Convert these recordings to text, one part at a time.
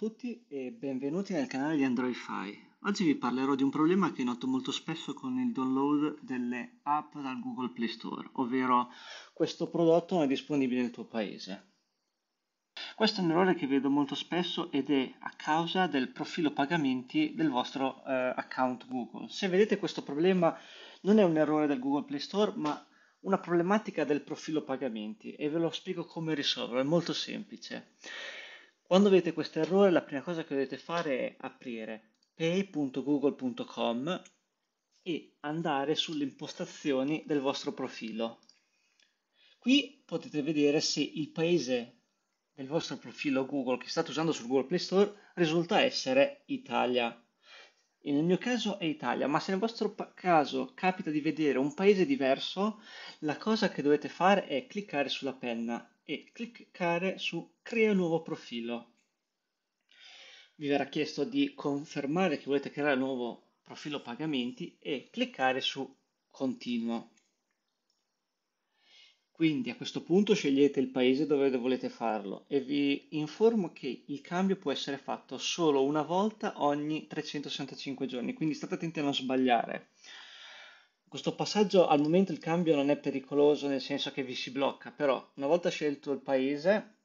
tutti e benvenuti nel canale di Android Fi. Oggi vi parlerò di un problema che noto molto spesso con il download delle app dal Google Play Store, ovvero questo prodotto non è disponibile nel tuo paese. Questo è un errore che vedo molto spesso ed è a causa del profilo pagamenti del vostro eh, account Google. Se vedete questo problema non è un errore del Google Play Store ma una problematica del profilo pagamenti e ve lo spiego come risolverlo, è molto semplice. Quando avete questo errore la prima cosa che dovete fare è aprire pay.google.com e andare sulle impostazioni del vostro profilo. Qui potete vedere se il paese del vostro profilo Google che state usando sul Google Play Store risulta essere Italia nel mio caso è Italia, ma se nel vostro pa- caso capita di vedere un paese diverso, la cosa che dovete fare è cliccare sulla penna e cliccare su Crea nuovo profilo. Vi verrà chiesto di confermare che volete creare un nuovo profilo pagamenti e cliccare su Continuo. Quindi a questo punto scegliete il paese dove volete farlo e vi informo che il cambio può essere fatto solo una volta ogni 365 giorni, quindi state attenti a non sbagliare. Questo passaggio al momento il cambio non è pericoloso nel senso che vi si blocca, però una volta scelto il paese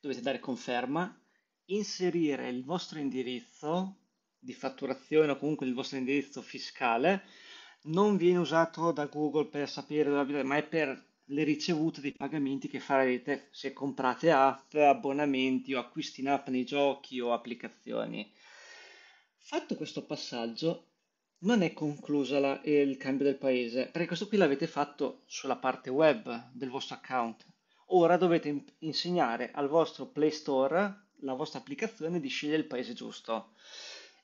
dovete dare conferma, inserire il vostro indirizzo di fatturazione o comunque il vostro indirizzo fiscale, non viene usato da Google per sapere dove abitare, ma è per le ricevute dei pagamenti che farete se comprate app, abbonamenti o acquisti in app nei giochi o applicazioni. Fatto questo passaggio, non è conclusa la, eh, il cambio del paese, perché questo qui l'avete fatto sulla parte web del vostro account. Ora dovete insegnare al vostro Play Store la vostra applicazione di scegliere il paese giusto.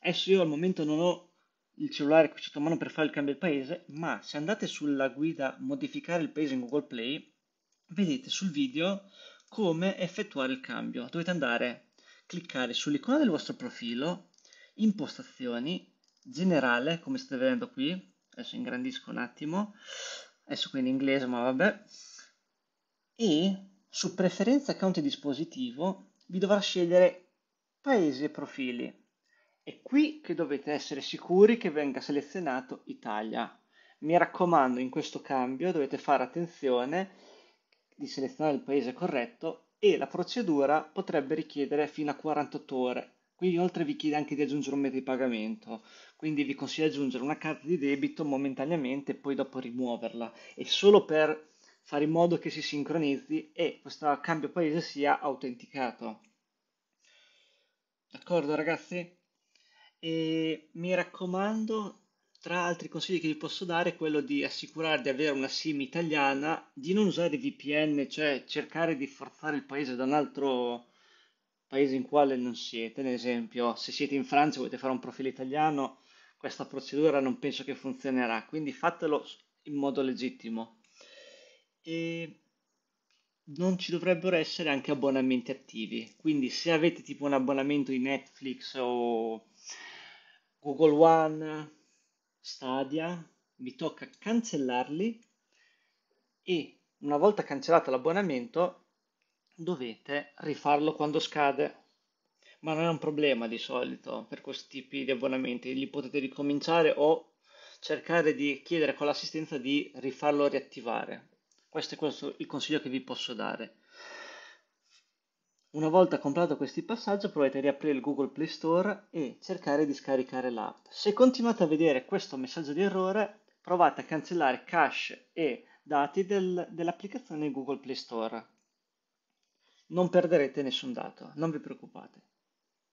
Adesso io al momento non ho il cellulare qui sotto mano per fare il cambio del paese, ma se andate sulla guida modificare il paese in Google Play, vedete sul video come effettuare il cambio. Dovete andare, cliccare sull'icona del vostro profilo, impostazioni, generale, come state vedendo qui, adesso ingrandisco un attimo, adesso qui in inglese, ma vabbè, e su preferenza account e dispositivo vi dovrà scegliere paese e profili è qui che dovete essere sicuri che venga selezionato Italia. Mi raccomando, in questo cambio dovete fare attenzione di selezionare il paese corretto e la procedura potrebbe richiedere fino a 48 ore. Qui inoltre vi chiede anche di aggiungere un metodo di pagamento, quindi vi consiglio di aggiungere una carta di debito momentaneamente e poi dopo rimuoverla. E solo per fare in modo che si sincronizzi e questo cambio paese sia autenticato. D'accordo ragazzi? E mi raccomando, tra altri consigli che vi posso dare è quello di assicurare di avere una SIM italiana, di non usare VPN, cioè cercare di forzare il paese da un altro paese in quale non siete. Ad esempio, se siete in Francia e volete fare un profilo italiano, questa procedura non penso che funzionerà, quindi fatelo in modo legittimo. E non ci dovrebbero essere anche abbonamenti attivi, quindi se avete tipo un abbonamento di Netflix o Google One, Stadia, mi tocca cancellarli e una volta cancellato l'abbonamento dovete rifarlo quando scade. Ma non è un problema di solito per questi tipi di abbonamenti, li potete ricominciare o cercare di chiedere con l'assistenza di rifarlo riattivare. Questo è questo il consiglio che vi posso dare. Una volta comprato questi passaggi provate a riaprire il Google Play Store e cercare di scaricare l'app. Se continuate a vedere questo messaggio di errore provate a cancellare cache e dati del, dell'applicazione Google Play Store. Non perderete nessun dato, non vi preoccupate.